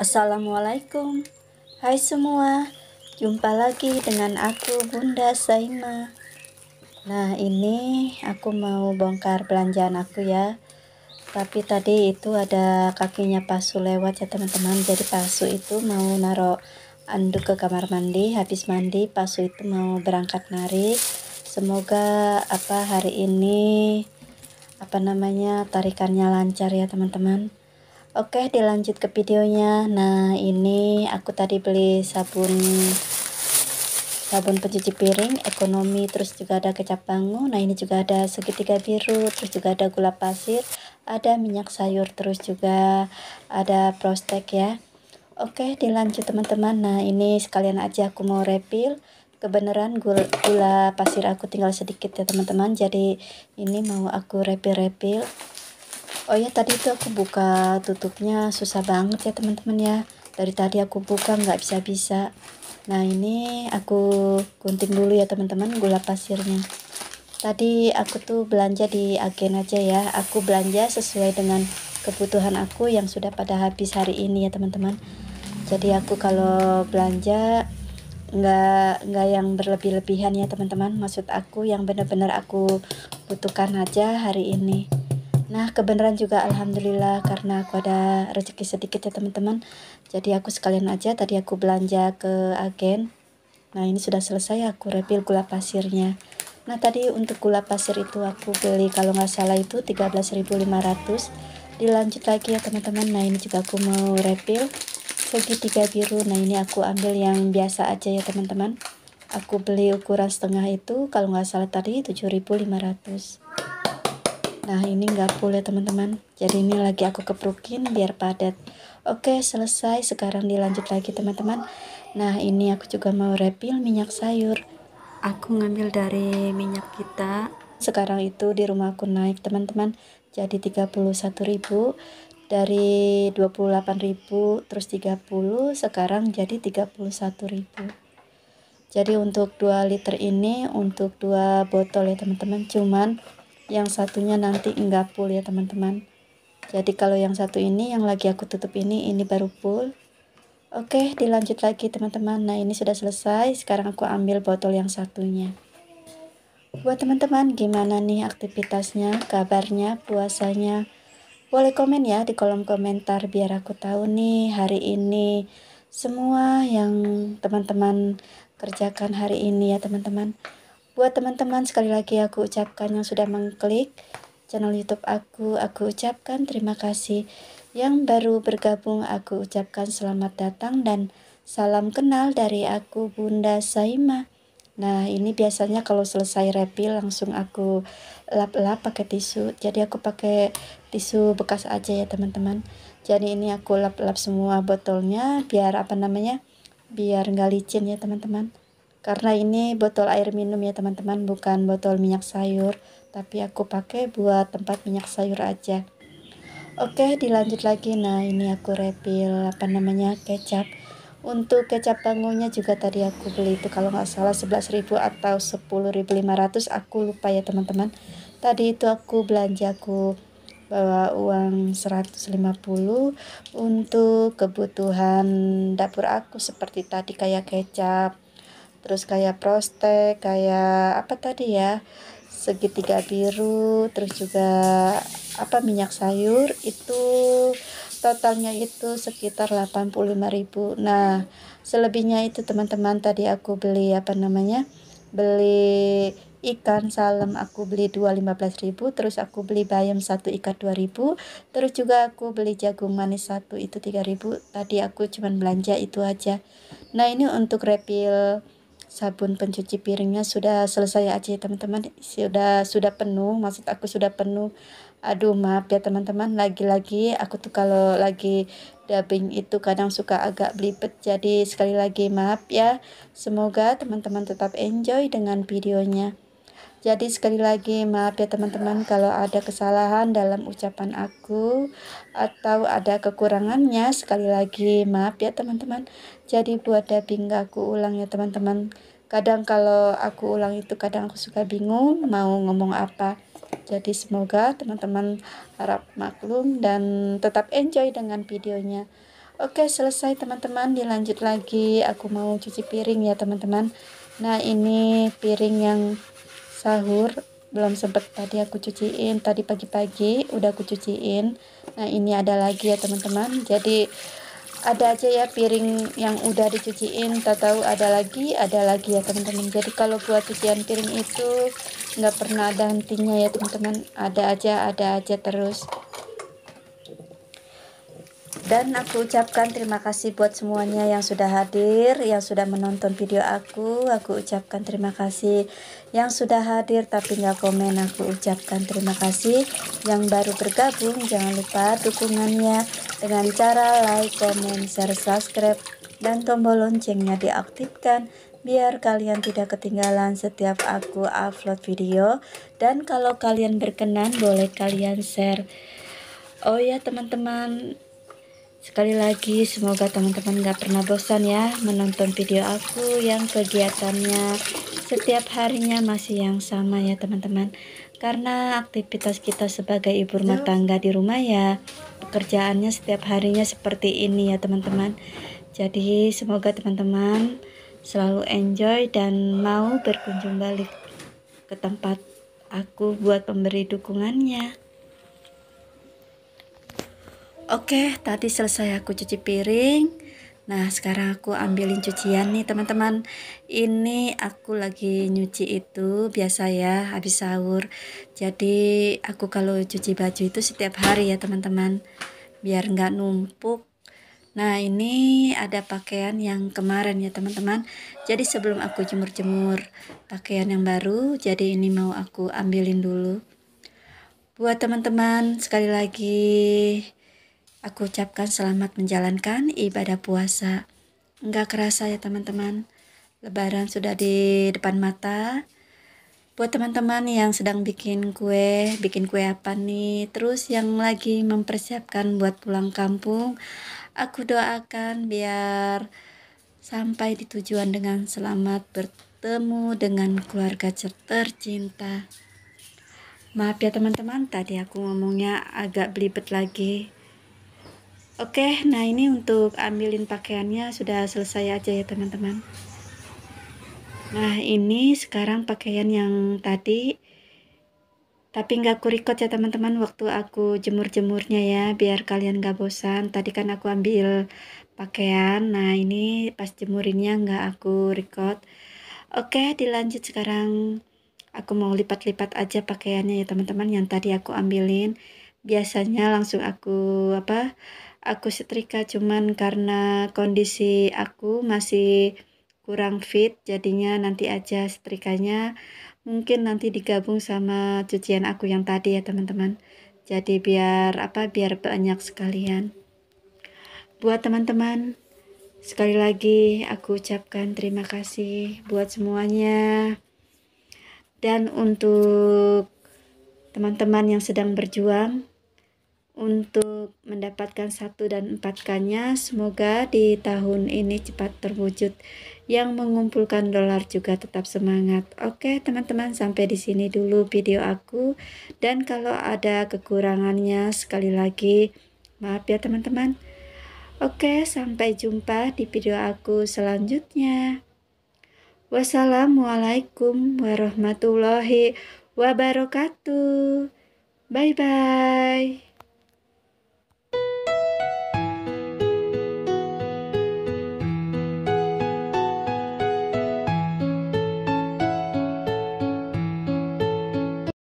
Assalamualaikum Hai semua Jumpa lagi dengan aku Bunda Saima Nah ini aku mau bongkar belanjaan aku ya Tapi tadi itu ada kakinya pasu lewat ya teman-teman Jadi pasu itu mau naruh anduk ke kamar mandi Habis mandi pasu itu mau berangkat narik Semoga apa hari ini apa namanya tarikannya lancar ya teman-teman Oke dilanjut ke videonya Nah ini aku tadi beli sabun Sabun pencuci piring Ekonomi terus juga ada kecap bangu Nah ini juga ada segitiga biru Terus juga ada gula pasir Ada minyak sayur terus juga Ada prostek ya Oke dilanjut teman-teman Nah ini sekalian aja aku mau refill Kebenaran gula, gula pasir aku tinggal sedikit ya teman-teman Jadi ini mau aku refill-refill Oh ya tadi itu aku buka tutupnya susah banget ya teman-teman ya. Dari tadi aku buka nggak bisa-bisa. Nah ini aku gunting dulu ya teman-teman gula pasirnya. Tadi aku tuh belanja di agen aja ya. Aku belanja sesuai dengan kebutuhan aku yang sudah pada habis hari ini ya teman-teman. Jadi aku kalau belanja nggak nggak yang berlebih-lebihan ya teman-teman. Maksud aku yang benar-benar aku butuhkan aja hari ini. Nah kebenaran juga alhamdulillah karena aku ada rezeki sedikit ya teman-teman. Jadi aku sekalian aja tadi aku belanja ke agen. Nah ini sudah selesai aku refill gula pasirnya. Nah tadi untuk gula pasir itu aku beli kalau nggak salah itu 13.500 Dilanjut lagi ya teman-teman Nah ini juga aku mau refill Segitiga biru Nah ini aku ambil yang biasa aja ya teman-teman Aku beli ukuran setengah itu kalau nggak salah tadi 7.500 Nah ini nggak ya teman-teman. Jadi ini lagi aku keprukin biar padat. Oke selesai. Sekarang dilanjut lagi teman-teman. Nah ini aku juga mau refill minyak sayur. Aku ngambil dari minyak kita. Sekarang itu di rumah aku naik teman-teman. Jadi 31.000 dari 28.000 terus 30 sekarang jadi 31.000 jadi untuk 2 liter ini untuk dua botol ya teman-teman cuman yang satunya nanti enggak full ya teman-teman jadi kalau yang satu ini yang lagi aku tutup ini ini baru full oke dilanjut lagi teman-teman nah ini sudah selesai sekarang aku ambil botol yang satunya buat teman-teman gimana nih aktivitasnya kabarnya puasanya boleh komen ya di kolom komentar biar aku tahu nih hari ini semua yang teman-teman kerjakan hari ini ya teman-teman Buat teman-teman sekali lagi aku ucapkan yang sudah mengklik channel YouTube aku, aku ucapkan terima kasih. Yang baru bergabung aku ucapkan selamat datang dan salam kenal dari aku Bunda Saima. Nah, ini biasanya kalau selesai refill langsung aku lap-lap pakai tisu. Jadi aku pakai tisu bekas aja ya, teman-teman. Jadi ini aku lap-lap semua botolnya biar apa namanya? Biar nggak licin ya, teman-teman karena ini botol air minum ya teman-teman bukan botol minyak sayur tapi aku pakai buat tempat minyak sayur aja oke dilanjut lagi nah ini aku refill apa namanya kecap untuk kecap bangunnya juga tadi aku beli itu kalau nggak salah 11.000 atau 10.500 aku lupa ya teman-teman tadi itu aku belanja aku bawa uang 150 untuk kebutuhan dapur aku seperti tadi kayak kecap terus kayak prostek kayak apa tadi ya segitiga biru terus juga apa minyak sayur itu totalnya itu sekitar 85.000 nah selebihnya itu teman-teman tadi aku beli apa namanya beli ikan salem aku beli dua lima terus aku beli bayam satu ikat dua terus juga aku beli jagung manis satu itu tiga tadi aku cuman belanja itu aja nah ini untuk refill sabun pencuci piringnya sudah selesai aja teman-teman sudah sudah penuh maksud aku sudah penuh aduh maaf ya teman-teman lagi-lagi aku tuh kalau lagi dubbing itu kadang suka agak belibet jadi sekali lagi maaf ya semoga teman-teman tetap enjoy dengan videonya jadi sekali lagi maaf ya teman-teman kalau ada kesalahan dalam ucapan aku atau ada kekurangannya sekali lagi maaf ya teman-teman. Jadi buat dubbing aku ulang ya teman-teman. Kadang kalau aku ulang itu kadang aku suka bingung mau ngomong apa. Jadi semoga teman-teman harap maklum dan tetap enjoy dengan videonya. Oke selesai teman-teman dilanjut lagi aku mau cuci piring ya teman-teman Nah ini piring yang sahur belum sempet tadi aku cuciin tadi pagi-pagi udah aku cuciin nah ini ada lagi ya teman-teman jadi ada aja ya piring yang udah dicuciin tak tahu ada lagi ada lagi ya teman-teman jadi kalau buat cucian piring itu nggak pernah ada hentinya ya teman-teman ada aja ada aja terus dan aku ucapkan terima kasih buat semuanya yang sudah hadir, yang sudah menonton video aku. Aku ucapkan terima kasih yang sudah hadir tapi nggak komen. Aku ucapkan terima kasih yang baru bergabung. Jangan lupa dukungannya dengan cara like, komen, share, subscribe, dan tombol loncengnya diaktifkan biar kalian tidak ketinggalan setiap aku upload video. Dan kalau kalian berkenan boleh kalian share. Oh ya teman-teman Sekali lagi, semoga teman-teman gak pernah bosan ya menonton video aku yang kegiatannya setiap harinya masih yang sama ya teman-teman. Karena aktivitas kita sebagai ibu rumah iya. tangga di rumah ya, pekerjaannya setiap harinya seperti ini ya teman-teman. Jadi semoga teman-teman selalu enjoy dan mau berkunjung balik ke tempat aku buat pemberi dukungannya. Oke, tadi selesai aku cuci piring. Nah, sekarang aku ambilin cucian nih, teman-teman. Ini aku lagi nyuci itu biasa ya, habis sahur. Jadi, aku kalau cuci baju itu setiap hari ya, teman-teman. Biar nggak numpuk. Nah, ini ada pakaian yang kemarin ya, teman-teman. Jadi, sebelum aku jemur-jemur pakaian yang baru, jadi ini mau aku ambilin dulu. Buat teman-teman, sekali lagi Aku ucapkan selamat menjalankan ibadah puasa. Enggak kerasa ya teman-teman. Lebaran sudah di depan mata. Buat teman-teman yang sedang bikin kue, bikin kue apa nih? Terus yang lagi mempersiapkan buat pulang kampung, aku doakan biar sampai di tujuan dengan selamat bertemu dengan keluarga tercinta. Maaf ya teman-teman, tadi aku ngomongnya agak belibet lagi. Oke, nah ini untuk ambilin pakaiannya sudah selesai aja ya teman-teman. Nah ini sekarang pakaian yang tadi, tapi nggak aku record ya teman-teman waktu aku jemur-jemurnya ya, biar kalian nggak bosan. Tadi kan aku ambil pakaian, nah ini pas jemurinnya nggak aku record. Oke, dilanjut sekarang aku mau lipat-lipat aja pakaiannya ya teman-teman yang tadi aku ambilin. Biasanya langsung aku apa? aku setrika cuman karena kondisi aku masih kurang fit jadinya nanti aja setrikanya mungkin nanti digabung sama cucian aku yang tadi ya teman-teman jadi biar apa biar banyak sekalian buat teman-teman sekali lagi aku ucapkan terima kasih buat semuanya dan untuk teman-teman yang sedang berjuang untuk mendapatkan satu dan empatkannya semoga di tahun ini cepat terwujud yang mengumpulkan dolar juga tetap semangat oke teman-teman sampai di sini dulu video aku dan kalau ada kekurangannya sekali lagi maaf ya teman-teman oke sampai jumpa di video aku selanjutnya wassalamualaikum warahmatullahi wabarakatuh bye bye